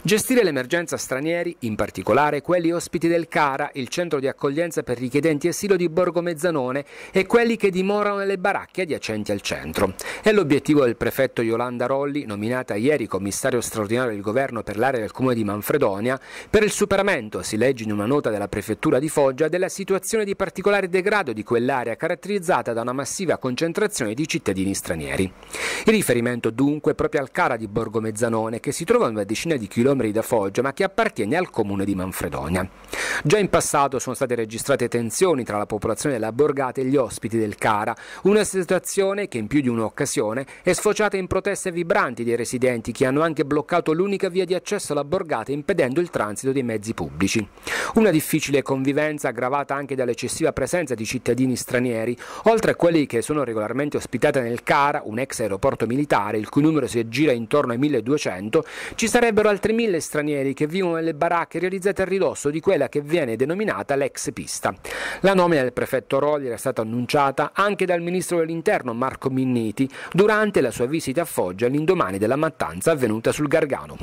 Gestire l'emergenza stranieri, in particolare quelli ospiti del CARA, il centro di accoglienza per richiedenti asilo di Borgo Mezzanone, e quelli che dimorano nelle baracche adiacenti al centro. È l'obiettivo del prefetto Yolanda Rolli, nominata ieri commissario straordinario del governo per l'area del comune di Manfredonia, per il superamento, si legge in una nota della prefettura di Foggia, della situazione di particolare degrado di quell'area caratterizzata da una massiva concentrazione di cittadini stranieri. Il riferimento dunque proprio al CARA di Borgo Mezzanone, che si trova a una decina di chilometri km da Foggia, ma che appartiene al comune di Manfredonia. Già in passato sono state registrate tensioni tra la popolazione della borgata e gli ospiti del Cara, una situazione che in più di un'occasione è sfociata in proteste vibranti dei residenti che hanno anche bloccato l'unica via di accesso alla borgata impedendo il transito dei mezzi pubblici. Una difficile convivenza aggravata anche dall'eccessiva presenza di cittadini stranieri, oltre a quelli che sono regolarmente ospitati nel Cara, un ex aeroporto militare il cui numero si aggira intorno ai 1200, ci sarebbero altri 1000 stranieri che vivono nelle baracche realizzate a ridosso di quella che viene denominata l'ex pista. La nomina del prefetto Roli era stata annunciata anche dal ministro dell'interno Marco Minniti durante la sua visita a Foggia l'indomani della mattanza avvenuta sul Gargano.